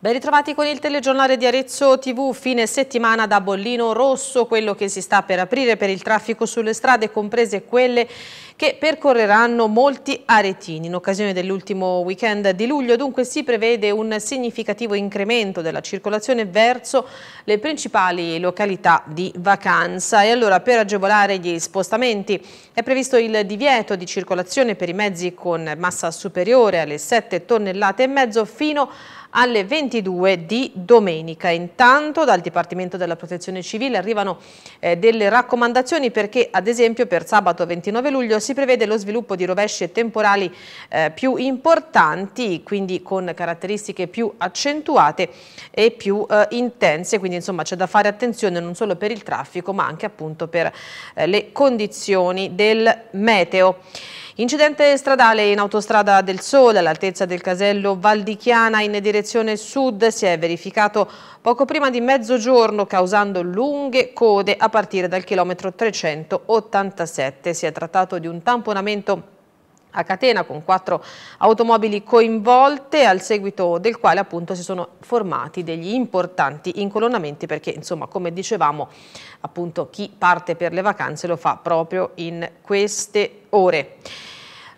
Ben ritrovati con il telegiornale di Arezzo TV, fine settimana da bollino rosso, quello che si sta per aprire per il traffico sulle strade, comprese quelle che percorreranno molti aretini. In occasione dell'ultimo weekend di luglio dunque si prevede un significativo incremento della circolazione verso le principali località di vacanza e allora per agevolare gli spostamenti è previsto il divieto di circolazione per i mezzi con massa superiore alle 7 tonnellate e mezzo fino a alle 22 di domenica. Intanto dal Dipartimento della Protezione Civile arrivano eh, delle raccomandazioni perché ad esempio per sabato 29 luglio si prevede lo sviluppo di rovesce temporali eh, più importanti, quindi con caratteristiche più accentuate e più eh, intense, quindi insomma c'è da fare attenzione non solo per il traffico ma anche appunto per eh, le condizioni del meteo. Incidente stradale in autostrada del Sole all'altezza del casello Valdichiana in direzione sud si è verificato poco prima di mezzogiorno causando lunghe code a partire dal chilometro 387. Si è trattato di un tamponamento a catena con quattro automobili coinvolte al seguito del quale appunto si sono formati degli importanti incolonnamenti perché insomma come dicevamo appunto chi parte per le vacanze lo fa proprio in queste ore.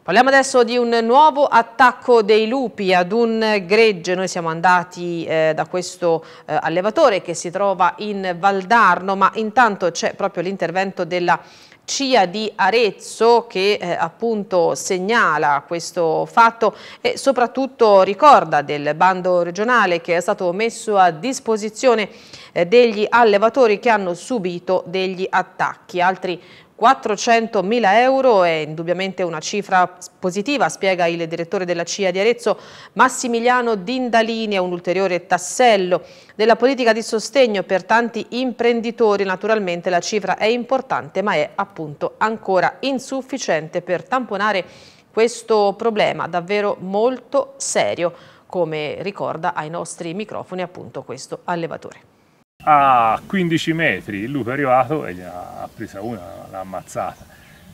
Parliamo adesso di un nuovo attacco dei lupi ad un gregge. Noi siamo andati eh, da questo eh, allevatore che si trova in Valdarno, ma intanto c'è proprio l'intervento della CIA di Arezzo che eh, appunto segnala questo fatto e soprattutto ricorda del bando regionale che è stato messo a disposizione eh, degli allevatori che hanno subito degli attacchi. Altri 400.000 euro è indubbiamente una cifra positiva, spiega il direttore della CIA di Arezzo Massimiliano Dindalini, è un ulteriore tassello della politica di sostegno per tanti imprenditori. Naturalmente la cifra è importante ma è appunto ancora insufficiente per tamponare questo problema davvero molto serio, come ricorda ai nostri microfoni appunto questo allevatore a 15 metri il lupo è arrivato e gli ha presa una, l'ha ammazzata.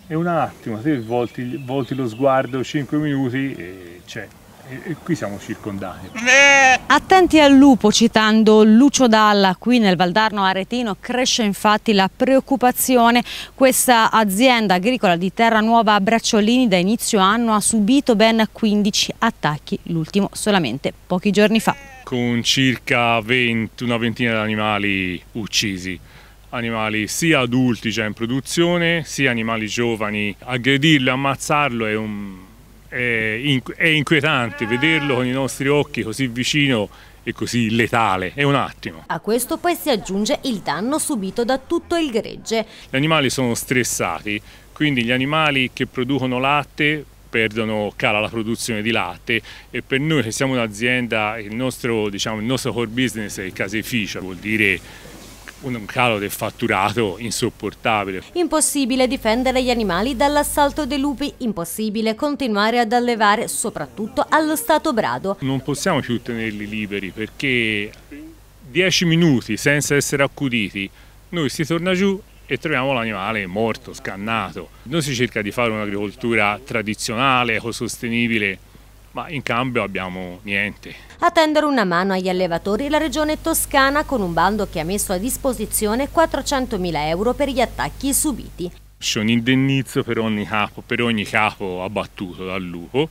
E un attimo, se volti, volti lo sguardo 5 minuti e c'è e qui siamo circondati. Eh. Attenti al lupo, citando Lucio Dalla, qui nel Valdarno Aretino cresce infatti la preoccupazione. Questa azienda agricola di Terranuova a Bracciolini da inizio anno ha subito ben 15 attacchi, l'ultimo solamente pochi giorni fa. Con circa 20, una ventina di animali uccisi animali sia adulti già in produzione sia animali giovani aggredirlo ammazzarlo è un è inquietante vederlo con i nostri occhi così vicino e così letale, è un attimo. A questo poi si aggiunge il danno subito da tutto il gregge. Gli animali sono stressati, quindi gli animali che producono latte perdono, cala la produzione di latte e per noi che siamo un'azienda il diciamo, il nostro core business è il caseificio, vuol dire un calo del fatturato insopportabile. Impossibile difendere gli animali dall'assalto dei lupi, impossibile continuare ad allevare, soprattutto allo stato brado. Non possiamo più tenerli liberi perché 10 minuti senza essere accuditi, noi si torna giù e troviamo l'animale morto, scannato. Noi si cerca di fare un'agricoltura tradizionale, ecosostenibile, ma in cambio abbiamo niente. A tendere una mano agli allevatori la regione toscana con un bando che ha messo a disposizione 400.000 euro per gli attacchi subiti. C'è un indennizzo per ogni, capo, per ogni capo abbattuto dal lupo,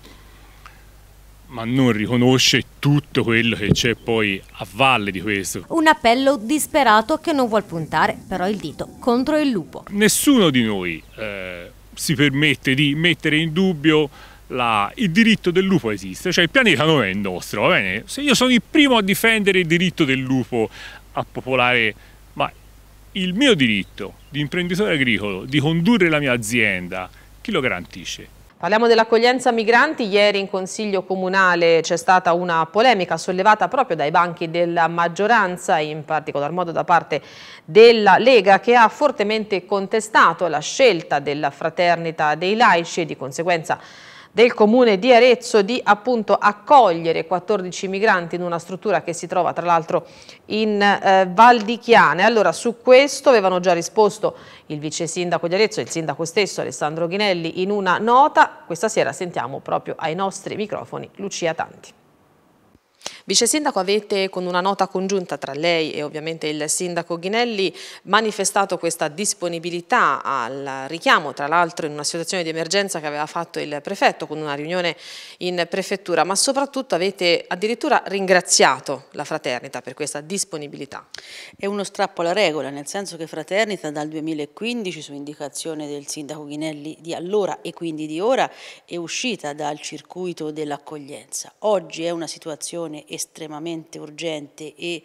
ma non riconosce tutto quello che c'è poi a valle di questo. Un appello disperato che non vuol puntare però il dito contro il lupo. Nessuno di noi eh, si permette di mettere in dubbio la, il diritto del lupo esiste, cioè il pianeta non è il nostro, va bene? Se io sono il primo a difendere il diritto del lupo a popolare, ma il mio diritto di imprenditore agricolo, di condurre la mia azienda, chi lo garantisce? Parliamo dell'accoglienza migranti, ieri in Consiglio Comunale c'è stata una polemica sollevata proprio dai banchi della maggioranza, in particolar modo da parte della Lega che ha fortemente contestato la scelta della fraternita dei laici e di conseguenza del comune di Arezzo di appunto accogliere 14 migranti in una struttura che si trova tra l'altro in eh, Val di Chiane. Allora su questo avevano già risposto il vice sindaco di Arezzo e il sindaco stesso Alessandro Ghinelli in una nota. Questa sera sentiamo proprio ai nostri microfoni Lucia Tanti. Vice Sindaco, avete con una nota congiunta tra lei e ovviamente il Sindaco Ghinelli manifestato questa disponibilità al richiamo, tra l'altro in una situazione di emergenza che aveva fatto il Prefetto con una riunione in Prefettura, ma soprattutto avete addirittura ringraziato la Fraternita per questa disponibilità. È uno strappo alla regola, nel senso che Fraternita dal 2015, su indicazione del Sindaco Ghinelli di allora e quindi di ora, è uscita dal circuito dell'accoglienza. Oggi è una situazione estremamente urgente e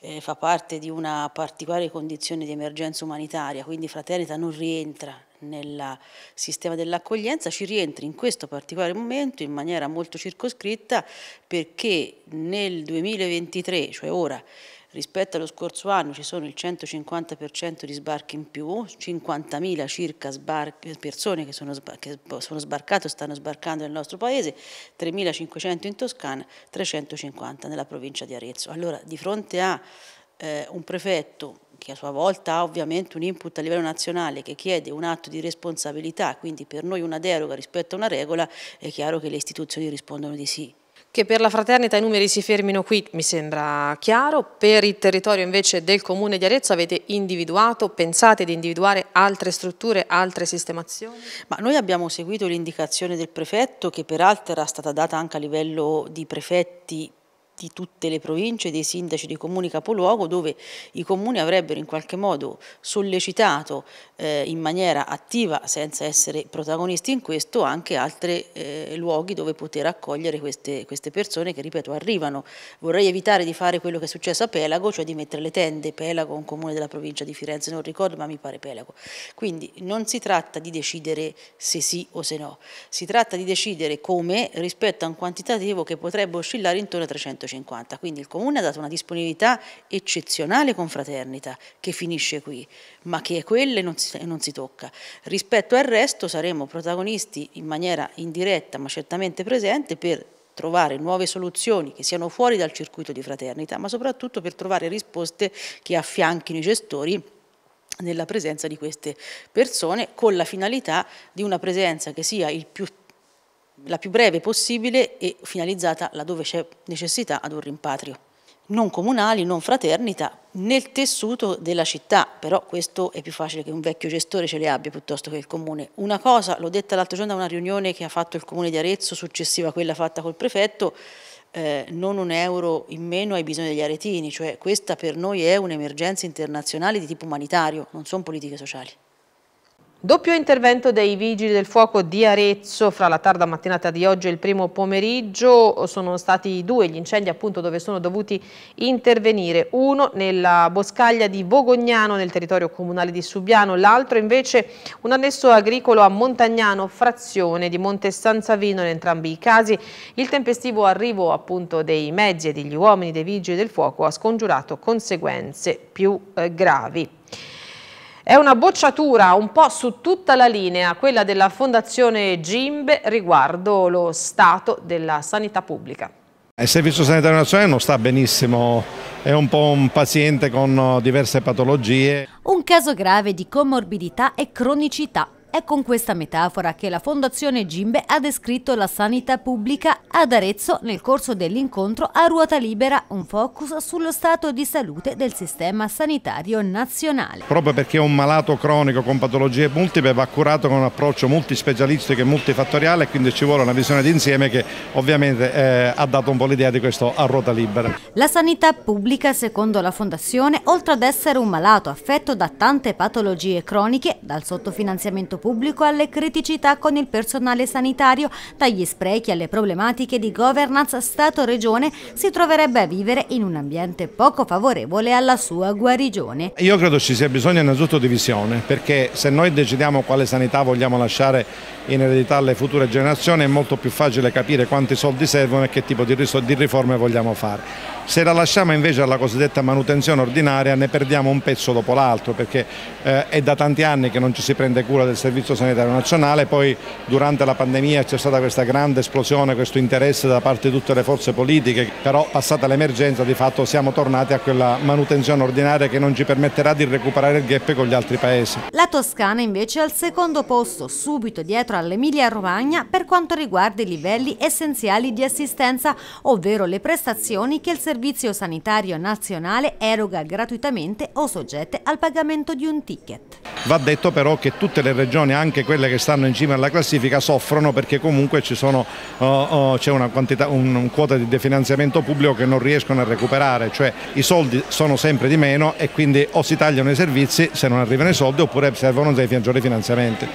eh, fa parte di una particolare condizione di emergenza umanitaria, quindi Fraternita non rientra nel sistema dell'accoglienza, ci rientri in questo particolare momento in maniera molto circoscritta perché nel 2023, cioè ora, rispetto allo scorso anno ci sono il 150% di sbarchi in più, 50.000 circa sbarchi, persone che sono, che sono sbarcate o stanno sbarcando nel nostro paese, 3.500 in Toscana, 350 nella provincia di Arezzo. Allora di fronte a eh, un prefetto che a sua volta ha ovviamente un input a livello nazionale che chiede un atto di responsabilità, quindi per noi una deroga rispetto a una regola, è chiaro che le istituzioni rispondono di sì che per la fraternita i numeri si fermino qui, mi sembra chiaro, per il territorio invece del Comune di Arezzo avete individuato, pensate di individuare altre strutture, altre sistemazioni? Ma noi abbiamo seguito l'indicazione del prefetto che peraltro era stata data anche a livello di prefetti di tutte le province, dei sindaci dei comuni capoluogo, dove i comuni avrebbero in qualche modo sollecitato eh, in maniera attiva, senza essere protagonisti in questo, anche altri eh, luoghi dove poter accogliere queste, queste, persone che, ripeto, arrivano. Vorrei evitare di fare quello che è successo a Pelago, cioè di mettere le tende, Pelago, un comune della provincia di Firenze, non ricordo, ma mi pare Pelago. Quindi non si tratta di decidere se sì o se no, si tratta di decidere come rispetto a un quantitativo che potrebbe oscillare intorno a 300 150. Quindi il Comune ha dato una disponibilità eccezionale con Fraternita, che finisce qui, ma che quelle non si, non si tocca. Rispetto al resto saremo protagonisti in maniera indiretta, ma certamente presente, per trovare nuove soluzioni che siano fuori dal circuito di Fraternita, ma soprattutto per trovare risposte che affianchino i gestori nella presenza di queste persone con la finalità di una presenza che sia il più la più breve possibile e finalizzata laddove c'è necessità ad un rimpatrio. Non comunali, non fraternita, nel tessuto della città, però questo è più facile che un vecchio gestore ce le abbia piuttosto che il comune. Una cosa, l'ho detta l'altro giorno a una riunione che ha fatto il comune di Arezzo, successiva a quella fatta col prefetto, eh, non un euro in meno ai bisogni degli aretini, cioè questa per noi è un'emergenza internazionale di tipo umanitario, non sono politiche sociali. Doppio intervento dei vigili del fuoco di Arezzo fra la tarda mattinata di oggi e il primo pomeriggio sono stati due gli incendi appunto dove sono dovuti intervenire uno nella boscaglia di Bogognano nel territorio comunale di Subiano l'altro invece un annesso agricolo a Montagnano frazione di Monte San Savino in entrambi i casi il tempestivo arrivo appunto dei mezzi e degli uomini dei vigili del fuoco ha scongiurato conseguenze più eh, gravi. È una bocciatura un po' su tutta la linea, quella della Fondazione Gimbe riguardo lo stato della sanità pubblica. Il Servizio Sanitario Nazionale non sta benissimo, è un po' un paziente con diverse patologie. Un caso grave di comorbidità e cronicità è con questa metafora che la Fondazione Gimbe ha descritto la sanità pubblica ad Arezzo nel corso dell'incontro a ruota libera, un focus sullo stato di salute del sistema sanitario nazionale. Proprio perché un malato cronico con patologie multiple va curato con un approccio multispecialistico e multifattoriale, quindi ci vuole una visione d'insieme che ovviamente eh, ha dato un po' l'idea di questo a ruota libera. La sanità pubblica, secondo la Fondazione, oltre ad essere un malato affetto da tante patologie croniche, dal sottofinanziamento pubblico alle criticità con il personale sanitario, dagli sprechi alle problematiche di governance Stato-Regione, si troverebbe a vivere in un ambiente poco favorevole alla sua guarigione. Io credo ci sia bisogno innanzitutto di visione, perché se noi decidiamo quale sanità vogliamo lasciare in eredità alle future generazioni è molto più facile capire quanti soldi servono e che tipo di, riforme vogliamo fare. Se la lasciamo invece alla cosiddetta manutenzione ordinaria ne perdiamo un pezzo dopo l'altro perché eh, è da tanti anni che non ci si prende cura del servizio Servizio Sanitario Nazionale, poi durante la pandemia c'è stata questa grande esplosione, questo interesse da parte di tutte le forze politiche, però passata l'emergenza di fatto siamo tornati a quella manutenzione ordinaria che non ci permetterà di recuperare il gap con gli altri paesi. La Toscana invece è al secondo posto, subito dietro all'Emilia Romagna per quanto riguarda i livelli essenziali di assistenza, ovvero le prestazioni che il Servizio Sanitario Nazionale eroga gratuitamente o soggette al pagamento di un ticket. Va detto però che tutte le regioni posizioni, anche quelle che stanno in cima alla classifica, soffrono perché comunque oh, oh, c'è uh, uh, una, un, un quota di definanziamento pubblico che non riescono a recuperare, cioè i soldi sono sempre di meno e quindi o si tagliano i servizi se non arrivano i soldi oppure servono dei maggiori finanziamenti.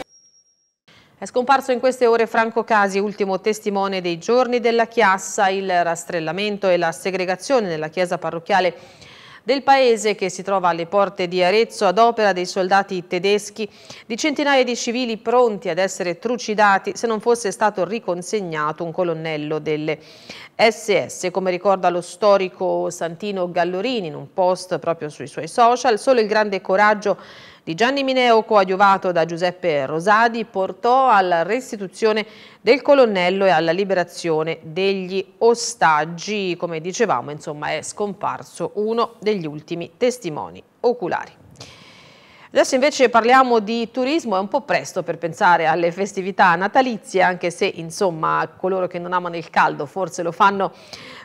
È scomparso in queste ore Franco Casi, ultimo testimone dei giorni della Chiassa, il rastrellamento e la segregazione nella chiesa parrocchiale del paese che si trova alle porte di Arezzo ad opera dei soldati tedeschi, di centinaia di civili pronti ad essere trucidati se non fosse stato riconsegnato un colonnello delle SS. Come ricorda lo storico Santino Gallorini in un post proprio sui suoi social, solo il grande coraggio di Gianni Mineo coadiuvato da Giuseppe Rosadi portò alla restituzione del colonnello e alla liberazione degli ostaggi. Come dicevamo, insomma, è scomparso uno degli ultimi testimoni oculari. Adesso invece parliamo di turismo, è un po' presto per pensare alle festività natalizie, anche se insomma coloro che non amano il caldo forse lo fanno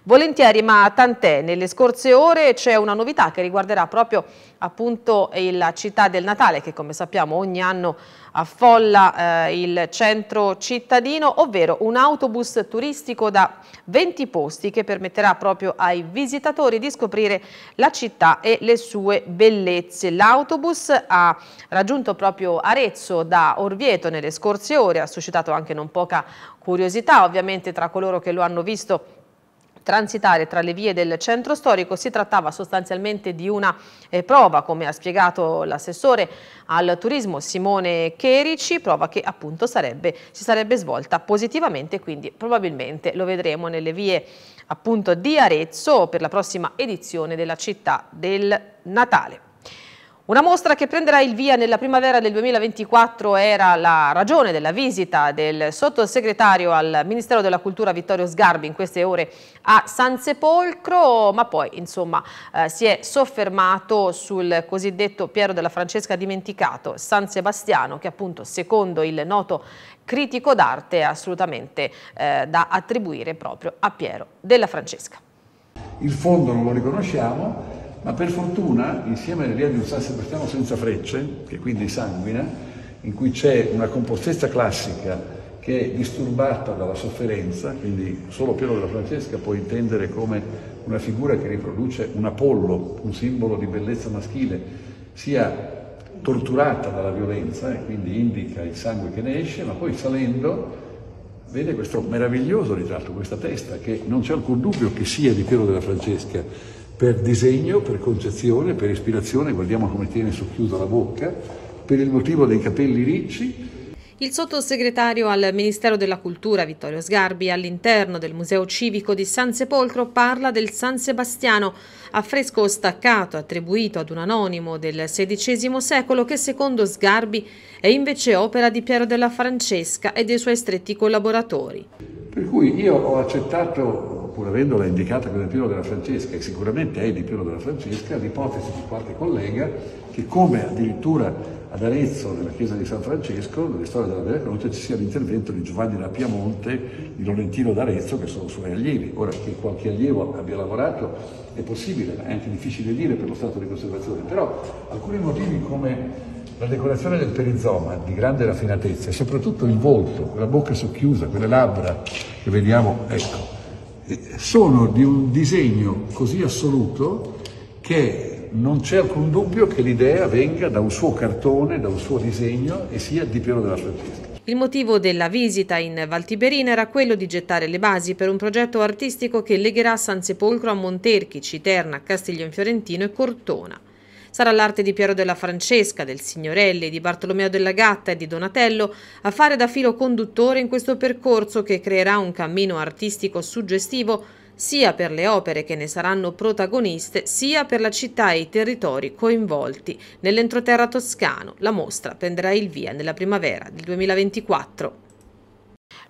volentieri, ma tant'è. Nelle scorse ore c'è una novità che riguarderà proprio appunto la città del Natale che come sappiamo ogni anno affolla eh, il centro cittadino, ovvero un autobus turistico da 20 posti che permetterà proprio ai visitatori di scoprire la città e le sue bellezze. L'autobus ha raggiunto proprio Arezzo da Orvieto nelle scorse ore, ha suscitato anche non poca curiosità ovviamente tra coloro che lo hanno visto transitare tra le vie del centro storico. Si trattava sostanzialmente di una eh, prova, come ha spiegato l'assessore al turismo Simone Cherici, prova che appunto sarebbe, si sarebbe svolta positivamente, quindi probabilmente lo vedremo nelle vie appunto di Arezzo per la prossima edizione della città del Natale. Una mostra che prenderà il via nella primavera del 2024 era la ragione della visita del sottosegretario al Ministero della Cultura Vittorio Sgarbi in queste ore a Sansepolcro, ma poi insomma eh, si è soffermato sul cosiddetto Piero della Francesca dimenticato San Sebastiano che appunto secondo il noto critico d'arte è assolutamente eh, da attribuire proprio a Piero della Francesca. Il fondo non lo riconosciamo, ma per fortuna, insieme all'idea di un San Sebastiano senza frecce, che quindi sanguina, in cui c'è una compostezza classica che è disturbata dalla sofferenza, quindi solo Piero della Francesca può intendere come una figura che riproduce un Apollo, un simbolo di bellezza maschile, sia torturata dalla violenza e quindi indica il sangue che ne esce, ma poi salendo vede questo meraviglioso ritratto, questa testa che non c'è alcun dubbio che sia di Piero della Francesca, per disegno, per concezione, per ispirazione, guardiamo come tiene socchiusa la bocca, per il motivo dei capelli ricci. Il sottosegretario al Ministero della Cultura Vittorio Sgarbi all'interno del Museo Civico di San Sepolcro parla del San Sebastiano, affresco staccato attribuito ad un anonimo del XVI secolo che secondo Sgarbi è invece opera di Piero della Francesca e dei suoi stretti collaboratori. Per cui io ho accettato pur avendola indicata come Piero della Francesca, e sicuramente è di Piero della Francesca, l'ipotesi di qualche collega che come addirittura ad Arezzo, nella chiesa di San Francesco, nelle storie della Vera Croce, ci sia l'intervento di Giovanni da Piamonte, di Lorentino d'Arezzo, che sono suoi allievi. Ora, che qualche allievo abbia lavorato è possibile, è anche difficile dire per lo stato di conservazione, però alcuni motivi come la decorazione del perizoma di grande raffinatezza e soprattutto il volto, quella bocca socchiusa, quelle labbra che vediamo, ecco, sono di un disegno così assoluto che non c'è alcun dubbio che l'idea venga da un suo cartone, da un suo disegno e sia di Piero della Francesca. Il motivo della visita in Valtiberina era quello di gettare le basi per un progetto artistico che legherà San Sepolcro a Monterchi, Citerna, Castiglione Fiorentino e Cortona. Sarà l'arte di Piero della Francesca, del Signorelli, di Bartolomeo della Gatta e di Donatello a fare da filo conduttore in questo percorso che creerà un cammino artistico suggestivo sia per le opere che ne saranno protagoniste, sia per la città e i territori coinvolti. Nell'entroterra toscano la mostra prenderà il via nella primavera del 2024.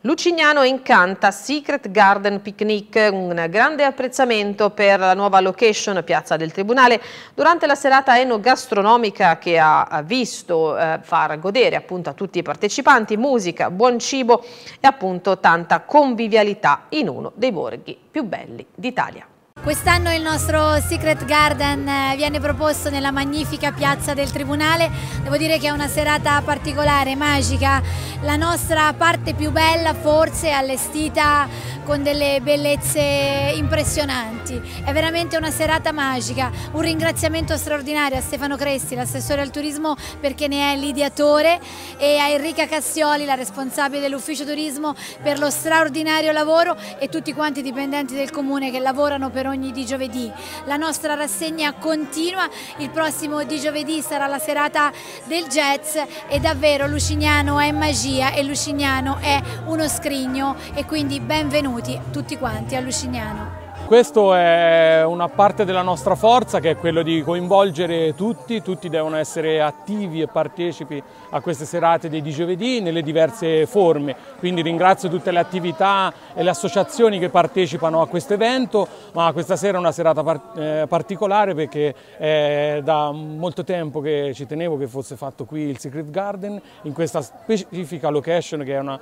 Lucignano incanta Secret Garden Picnic, un grande apprezzamento per la nuova location Piazza del Tribunale. Durante la serata enogastronomica che ha visto eh, far godere appunto a tutti i partecipanti musica, buon cibo e appunto tanta convivialità in uno dei borghi più belli d'Italia. Quest'anno il nostro Secret Garden eh, viene proposto nella magnifica piazza del Tribunale, devo dire che è una serata particolare, magica, la nostra parte più bella forse allestita con delle bellezze impressionanti. È veramente una serata magica. Un ringraziamento straordinario a Stefano Cresti, l'assessore al turismo, perché ne è l'ideatore, e a Enrica Cassioli, la responsabile dell'ufficio turismo, per lo straordinario lavoro e tutti quanti i dipendenti del comune che lavorano per ogni di giovedì. La nostra rassegna continua, il prossimo di giovedì sarà la serata del jazz e davvero Lucignano è magia e Lucignano è uno scrigno e quindi benvenuti benvenuti tutti quanti a Lucignano. Questa è una parte della nostra forza che è quello di coinvolgere tutti, tutti devono essere attivi e partecipi a queste serate di giovedì nelle diverse forme, quindi ringrazio tutte le attività e le associazioni che partecipano a questo evento, ma questa sera è una serata par eh, particolare perché è da molto tempo che ci tenevo che fosse fatto qui il Secret Garden in questa specifica location che è una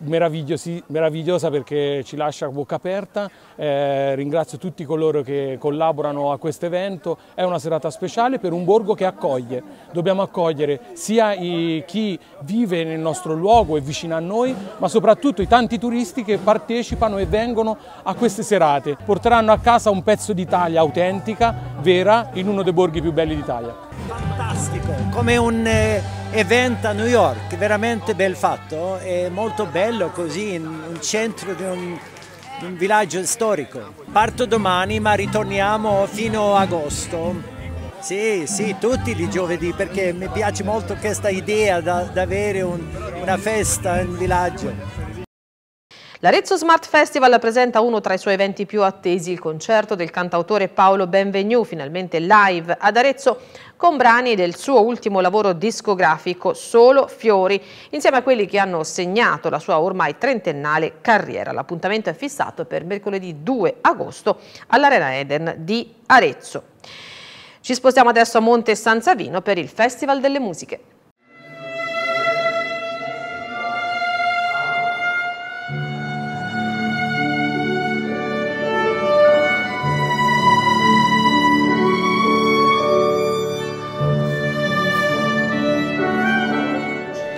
meravigliosa perché ci lascia a bocca aperta, eh, ringrazio tutti coloro che collaborano a questo evento, è una serata speciale per un borgo che accoglie, dobbiamo accogliere sia i, chi vive nel nostro luogo e vicino a noi, ma soprattutto i tanti turisti che partecipano e vengono a queste serate, porteranno a casa un pezzo d'Italia autentica, vera, in uno dei borghi più belli d'Italia fantastico, come un eh, evento a New York, veramente bel fatto, è molto bello così, in un centro di un, un villaggio storico. Parto domani ma ritorniamo fino a agosto. Sì, sì, tutti i giovedì perché mi piace molto questa idea di avere un, una festa in villaggio. L'Arezzo Smart Festival presenta uno tra i suoi eventi più attesi, il concerto del cantautore Paolo Benvenu, finalmente live ad Arezzo, con brani del suo ultimo lavoro discografico, Solo Fiori, insieme a quelli che hanno segnato la sua ormai trentennale carriera. L'appuntamento è fissato per mercoledì 2 agosto all'Arena Eden di Arezzo. Ci spostiamo adesso a Monte San Savino per il Festival delle Musiche.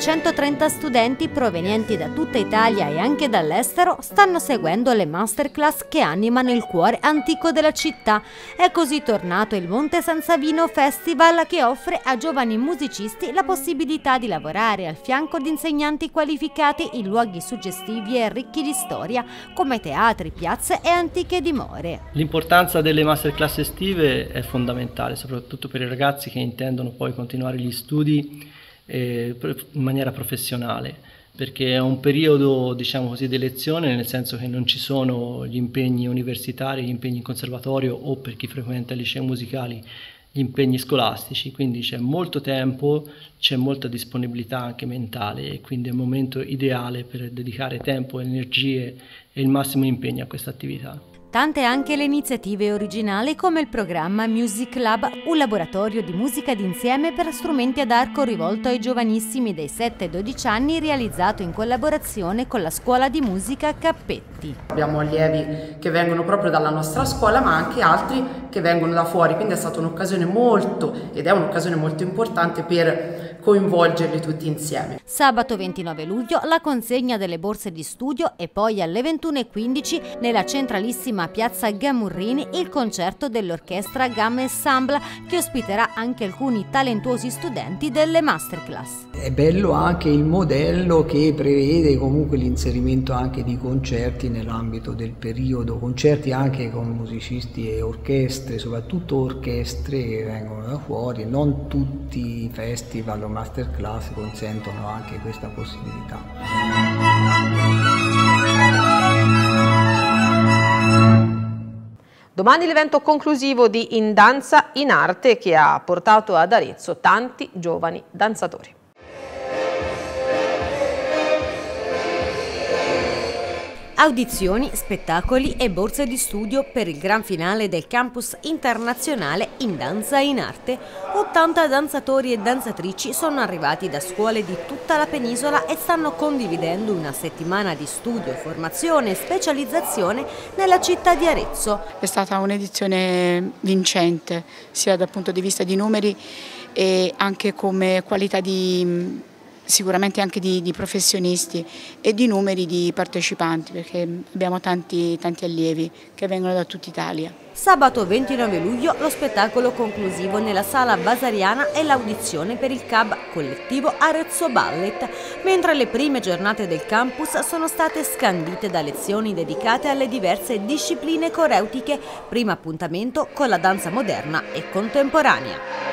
130 studenti provenienti da tutta Italia e anche dall'estero stanno seguendo le masterclass che animano il cuore antico della città. È così tornato il Monte San Savino Festival che offre a giovani musicisti la possibilità di lavorare al fianco di insegnanti qualificati in luoghi suggestivi e ricchi di storia come teatri, piazze e antiche dimore. L'importanza delle masterclass estive è fondamentale, soprattutto per i ragazzi che intendono poi continuare gli studi eh, in maniera professionale perché è un periodo diciamo così di lezione nel senso che non ci sono gli impegni universitari, gli impegni in conservatorio o per chi frequenta i licei musicali gli impegni scolastici, quindi c'è molto tempo, c'è molta disponibilità anche mentale e quindi è un momento ideale per dedicare tempo, energie e il massimo impegno a questa attività importante anche le iniziative originali come il programma Music Lab, un laboratorio di musica d'insieme per strumenti ad arco rivolto ai giovanissimi dai 7 ai 12 anni realizzato in collaborazione con la scuola di musica Cappetti. Abbiamo allievi che vengono proprio dalla nostra scuola ma anche altri che vengono da fuori, quindi è stata un'occasione molto ed è un'occasione molto importante per coinvolgerli tutti insieme. Sabato 29 luglio la consegna delle borse di studio e poi alle 21.15 nella centralissima piazza Gamurrini il concerto dell'orchestra Gam Ensemble che ospiterà anche alcuni talentuosi studenti delle masterclass. È bello anche il modello che prevede comunque l'inserimento anche di concerti nell'ambito del periodo, concerti anche con musicisti e orchestre, soprattutto orchestre che vengono da fuori, non tutti i festival o masterclass consentono anche questa possibilità. Domani l'evento conclusivo di In Danza in Arte che ha portato ad Arezzo tanti giovani danzatori. Audizioni, spettacoli e borse di studio per il gran finale del campus internazionale in danza e in arte. 80 danzatori e danzatrici sono arrivati da scuole di tutta la penisola e stanno condividendo una settimana di studio, formazione e specializzazione nella città di Arezzo. È stata un'edizione vincente sia dal punto di vista di numeri e anche come qualità di sicuramente anche di, di, professionisti e di numeri di partecipanti perché abbiamo tanti, tanti allievi che vengono da tutta Italia. Sabato 29 luglio lo spettacolo conclusivo nella sala basariana è l'audizione per il CAB collettivo Arezzo Ballet, mentre le prime giornate del campus sono state scandite da lezioni dedicate alle diverse discipline coreutiche, primo appuntamento con la danza moderna e contemporanea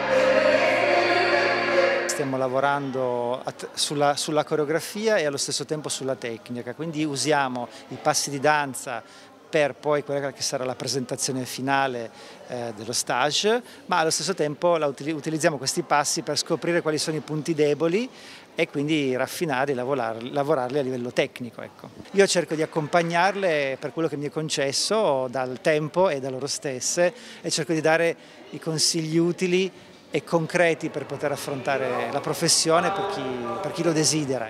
stiamo lavorando sulla, sulla coreografia e allo stesso tempo sulla tecnica, quindi usiamo i passi di danza per poi quella che sarà la presentazione finale eh, dello stage, ma allo stesso tempo utilizziamo questi passi per scoprire quali sono i punti deboli e quindi raffinarli, lavorarli, lavorarli a livello tecnico. Ecco. Io cerco di accompagnarle per quello che mi è concesso dal tempo e da loro stesse e cerco di dare i consigli utili e concreti per poter affrontare la professione per chi, per chi lo desidera.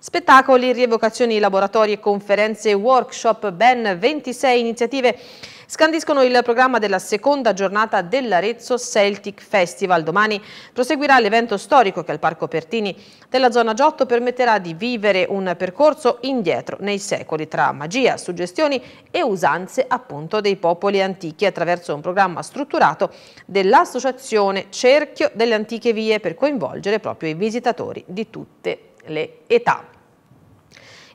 Spettacoli, rievocazioni, laboratori, conferenze, workshop, ben 26 iniziative scandiscono il programma della seconda giornata dell'Arezzo Celtic Festival. Domani proseguirà l'evento storico che al Parco Pertini della zona Giotto permetterà di vivere un percorso indietro nei secoli tra magia, suggestioni e usanze appunto dei popoli antichi attraverso un programma strutturato dell'associazione Cerchio delle Antiche Vie per coinvolgere proprio i visitatori di tutte le età.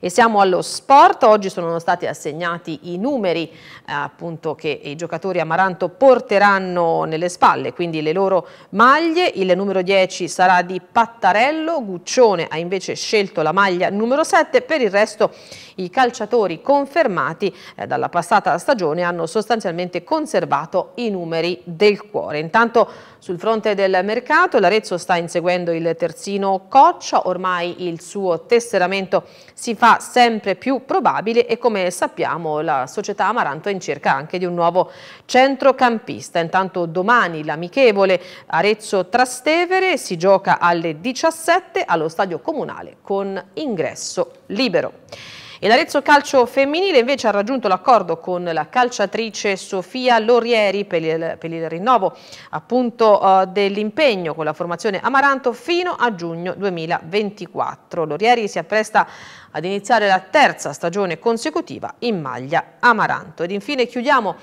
E siamo allo sport, oggi sono stati assegnati i numeri eh, appunto, che i giocatori Amaranto porteranno nelle spalle, quindi le loro maglie, il numero 10 sarà di Pattarello, Guccione ha invece scelto la maglia numero 7, per il resto i calciatori confermati eh, dalla passata stagione hanno sostanzialmente conservato i numeri del cuore. Intanto sul fronte del mercato l'Arezzo sta inseguendo il terzino Coccia, ormai il suo tesseramento si fa sempre più probabile e come sappiamo la società Amaranto è in cerca anche di un nuovo centrocampista. Intanto domani l'amichevole Arezzo-Trastevere si gioca alle 17 allo stadio comunale con ingresso libero. E l'Arezzo Calcio Femminile invece ha raggiunto l'accordo con la calciatrice Sofia Lorieri per il, per il rinnovo appunto eh, dell'impegno con la formazione Amaranto fino a giugno 2024. Lorieri si appresta ad iniziare la terza stagione consecutiva in maglia Amaranto. Ed infine chiudiamo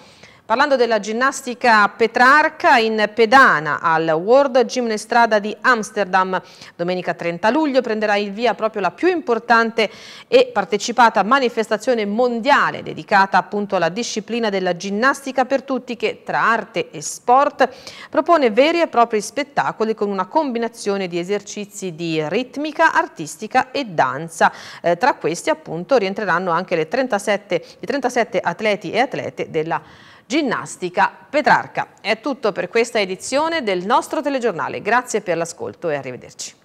Parlando della ginnastica Petrarca in pedana al World Gymnestrada di Amsterdam, domenica 30 luglio prenderà il via proprio la più importante e partecipata manifestazione mondiale dedicata appunto alla disciplina della ginnastica per tutti che tra arte e sport propone veri e propri spettacoli con una combinazione di esercizi di ritmica, artistica e danza. Eh, tra questi appunto rientreranno anche 37, i 37 atleti e atlete della Ginnastica Petrarca. È tutto per questa edizione del nostro telegiornale. Grazie per l'ascolto e arrivederci.